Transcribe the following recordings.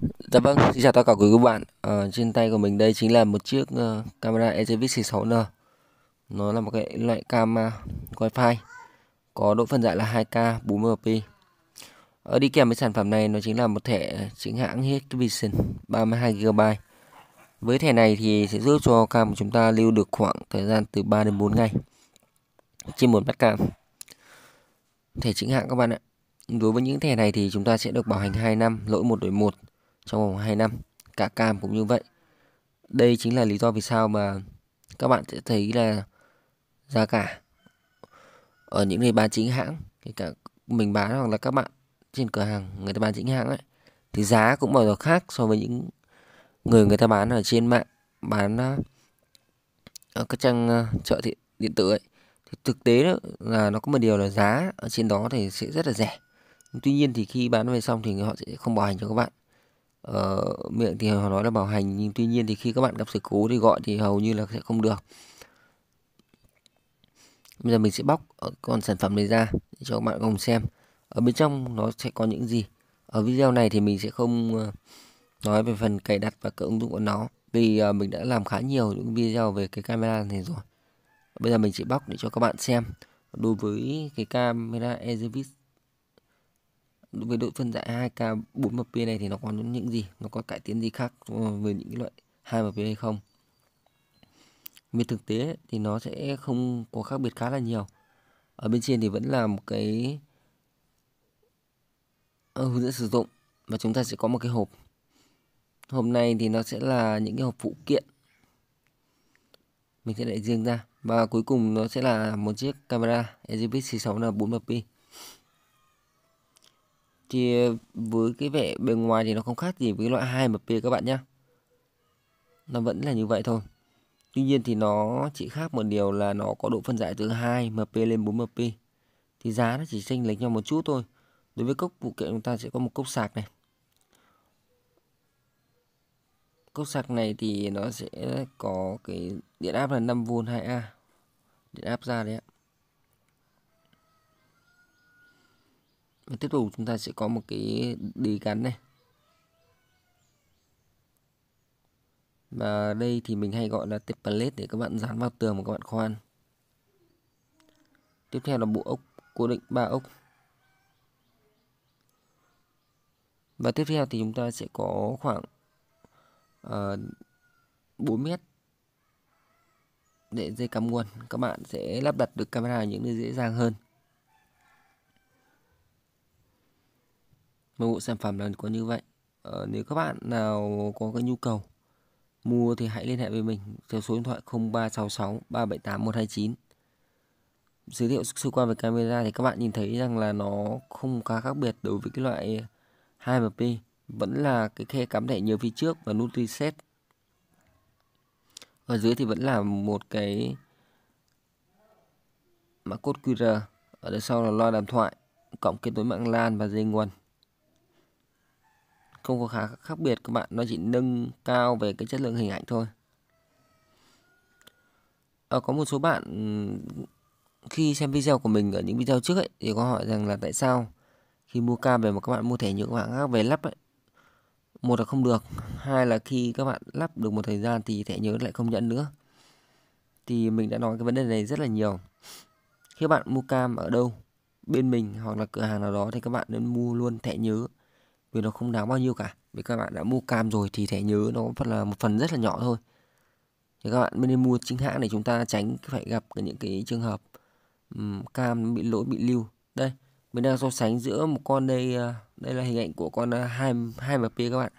Dạ vâng, xin chào tất cả quý các bạn. Ở ờ, trên tay của mình đây chính là một chiếc uh, camera EGVIX 16N. Nó là một cái loại cam à, wifi có độ phân giải là 2K 40p. Ở đi kèm với sản phẩm này nó chính là một thẻ chính hãng Hikvision 32GB. Với thẻ này thì sẽ giúp cho cam của chúng ta lưu được khoảng thời gian từ 3 đến 4 ngày trên một mắt cam. Thẻ chính hãng các bạn ạ. Đối với những thẻ này thì chúng ta sẽ được bảo hành 2 năm, lỗi một đổi một trong vòng 2 năm cả cam cũng như vậy đây chính là lý do vì sao mà các bạn sẽ thấy là giá cả ở những nơi bán chính hãng kể cả mình bán hoặc là các bạn trên cửa hàng người ta bán chính hãng ấy thì giá cũng bao giờ khác so với những người người ta bán ở trên mạng bán ờ, ở các trang ờ, chợ thị, điện tử ấy thì thực tế đó là nó có một điều là giá ở trên đó thì sẽ rất là rẻ tuy nhiên thì khi bán về xong thì họ sẽ không bảo hành cho các bạn uh, miệng thì họ nói là bảo hành nhưng tuy nhiên thì khi các bạn gặp sự cố thì gọi thì hầu như là sẽ không được bây giờ mình sẽ bóc ờ, con sản phẩm này ra để cho các bạn cùng xem ở bên trong nó sẽ có những gì ở video này thì mình sẽ không ờ, nói về phần cài đặt và các ứng dụng của nó vì mình đã làm khá nhiều những video về cái camera này rồi bây giờ mình chỉ bóc để cho các bạn xem đối với cái camera Ezevis với đội phân giải 2K 4MP này thì nó có những, gì nó có cải tiến gì khác ờ, với những cái loại 2MP hay không về thực tế thì nó sẽ không có khác biệt khá là nhiều ở bên trên thì vẫn là một cái ờ, hướng dẫn sử dụng và chúng ta sẽ có một cái hộp Hôm nay thì nó sẽ là những cái hộp phụ kiện mình sẽ đẩy riêng ra và cuối cùng nó sẽ là một chiếc camera Ezibit C6 là 4MP thì ờ, với cái vẻ bề ngoài thì nó không khác gì với loại 2 MP các bạn nhé nó vẫn là như vậy thôi tuy nhiên thì nó chỉ khác một điều là nó có độ phân giải từ 2 MP lên 4 MP thì giá nó chỉ chênh lệch nhau một chút thôi đối với cốc phụ kiện chúng ta sẽ có một cốc sạc này cốc sạc này thì nó sẽ có cái điện áp là 5V 2A điện áp ra đấy ạ và tiếp tục chúng ta sẽ có một cái đế gắn này và đây thì mình hay gọi là template để các bạn dán vào tường mà các bạn khoan tiếp theo là bộ ốc cố định ba ốc và tiếp theo thì chúng ta sẽ có khoảng uh, ờ, 4 mét để dây cắm nguồn các bạn sẽ lắp đặt được camera những nơi dễ dàng hơn Một bộ sản phẩm là có như vậy. Ờ, nếu các bạn nào có cái nhu cầu mua thì hãy liên hệ với mình theo số điện thoại 0366 378 129. Giới thiệu sơ qua về camera thì các bạn nhìn thấy rằng là nó không khá khác biệt đối với cái loại 2MP. Vẫn là cái khe cắm thẻ nhớ phía trước và nút reset. Ở dưới thì vẫn là một cái mã code QR. Ở đằng sau là loa đàm thoại, cộng kết nối mạng LAN và dây nguồn không có khá khác biệt các bạn nó chỉ nâng cao về cái chất lượng hình ảnh thôi à, có một số bạn khi xem video của mình ở những video trước ấy thì có hỏi rằng là tại sao khi mua cam về mà các bạn mua thẻ nhựa các bạn khác về lắp ấy một là không được hai là khi các bạn lắp được một thời gian thì thẻ nhớ lại không nhận nữa thì mình đã nói cái vấn đề này rất là nhiều khi bạn mua cam ở đâu bên mình hoặc là cửa hàng nào đó thì các bạn nên mua luôn thẻ nhớ vì nó không đáng bao nhiêu cả vì các bạn đã mua cam rồi thì thẻ nhớ nó vẫn là một phần rất là nhỏ thôi thì các bạn nên mua chính hãng để chúng ta tránh phải gặp những cái trường hợp um, cam bị lỗi bị lưu đây mình đang so sánh giữa một con đây à, đây là hình ảnh của con 2 2 mp các bạn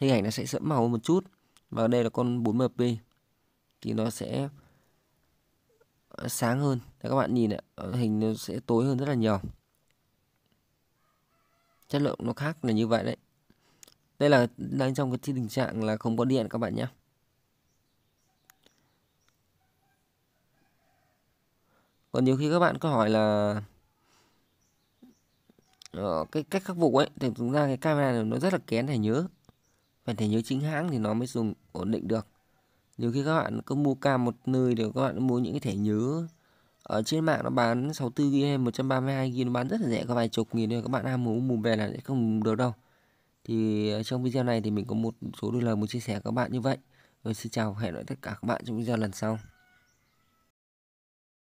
hình ảnh nó sẽ sẫm màu một chút và đây là con 4 mp thì nó sẽ à, sáng hơn Đấy, các bạn nhìn ạ hình nó sẽ tối hơn rất là nhiều chất lượng nó khác là như vậy đấy đây là đang trong cái tình trạng là không có điện các bạn nhé còn nhiều khi các bạn có hỏi là Ờ, cái cách khắc phục ấy thì chúng ta cái camera này nó rất là kén thẻ nhớ phải thẻ nhớ chính hãng thì nó mới dùng ổn định được nhiều khi các bạn có mua cam một nơi thì các bạn mua những cái thẻ nhớ ở trên mạng nó bán 64 GB hay 132 GB nó bán rất là rẻ có vài chục nghìn thôi các bạn ham muốn mù về là sẽ không được đâu thì ờ, trong video này thì mình có một số đôi lời muốn chia sẻ các bạn như vậy rồi xin chào hẹn gặp lại tất cả các bạn trong video lần sau